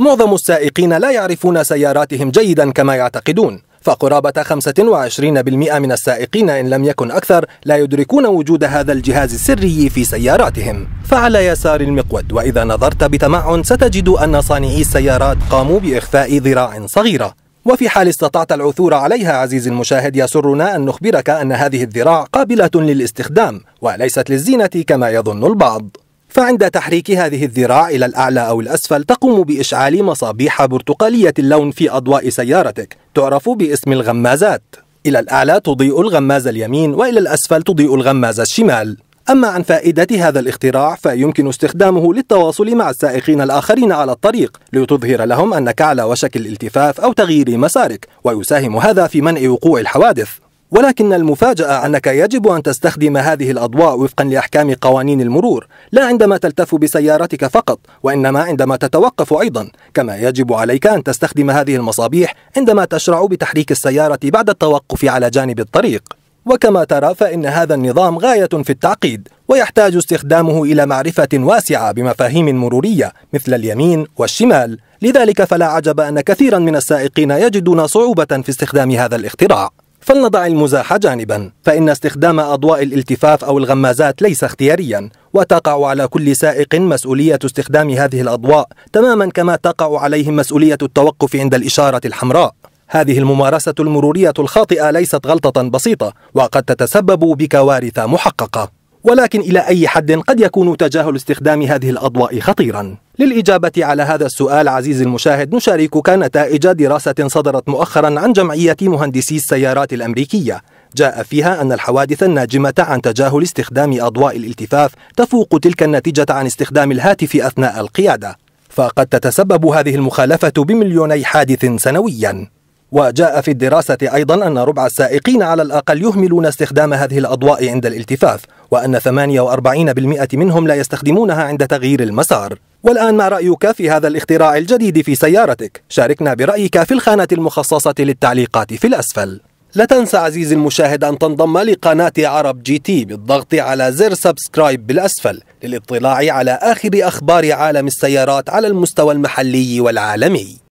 معظم السائقين لا يعرفون سياراتهم جيدا كما يعتقدون فقرابة 25% من السائقين إن لم يكن أكثر لا يدركون وجود هذا الجهاز السري في سياراتهم فعلى يسار المقود وإذا نظرت بتمعن ستجد أن صانعي السيارات قاموا بإخفاء ذراع صغيرة وفي حال استطعت العثور عليها عزيزي المشاهد يسرنا أن نخبرك أن هذه الذراع قابلة للاستخدام وليست للزينة كما يظن البعض فعند تحريك هذه الذراع إلى الأعلى أو الأسفل تقوم بإشعال مصابيح برتقالية اللون في أضواء سيارتك تعرف باسم الغمازات إلى الأعلى تضيء الغماز اليمين وإلى الأسفل تضيء الغماز الشمال أما عن فائدة هذا الاختراع فيمكن استخدامه للتواصل مع السائقين الآخرين على الطريق لتظهر لهم أنك على وشك الالتفاف أو تغيير مسارك ويساهم هذا في منع وقوع الحوادث ولكن المفاجأة أنك يجب أن تستخدم هذه الأضواء وفقا لأحكام قوانين المرور لا عندما تلتف بسيارتك فقط وإنما عندما تتوقف أيضا كما يجب عليك أن تستخدم هذه المصابيح عندما تشرع بتحريك السيارة بعد التوقف على جانب الطريق وكما ترى فإن هذا النظام غاية في التعقيد ويحتاج استخدامه إلى معرفة واسعة بمفاهيم مرورية مثل اليمين والشمال لذلك فلا عجب أن كثيرا من السائقين يجدون صعوبة في استخدام هذا الاختراع فلنضع المزاح جانبا فإن استخدام أضواء الالتفاف أو الغمازات ليس اختياريا وتقع على كل سائق مسؤولية استخدام هذه الأضواء تماما كما تقع عليهم مسؤولية التوقف عند الإشارة الحمراء هذه الممارسة المرورية الخاطئة ليست غلطة بسيطة وقد تتسبب بكوارث محققة ولكن إلى أي حد قد يكون تجاهل استخدام هذه الأضواء خطيراً للإجابة على هذا السؤال عزيزي المشاهد نشاركك نتائج دراسة صدرت مؤخرا عن جمعية مهندسي السيارات الأمريكية جاء فيها أن الحوادث الناجمة عن تجاهل استخدام أضواء الالتفاف تفوق تلك الناتجة عن استخدام الهاتف أثناء القيادة فقد تتسبب هذه المخالفة بمليوني حادث سنوياً وجاء في الدراسة أيضا أن ربع السائقين على الأقل يهملون استخدام هذه الأضواء عند الالتفاف وأن 48% منهم لا يستخدمونها عند تغيير المسار والآن ما رأيك في هذا الاختراع الجديد في سيارتك؟ شاركنا برأيك في الخانة المخصصة للتعليقات في الأسفل لا تنسى عزيزي المشاهد أن تنضم لقناة عرب جي تي بالضغط على زر سبسكرايب بالأسفل للاطلاع على آخر أخبار عالم السيارات على المستوى المحلي والعالمي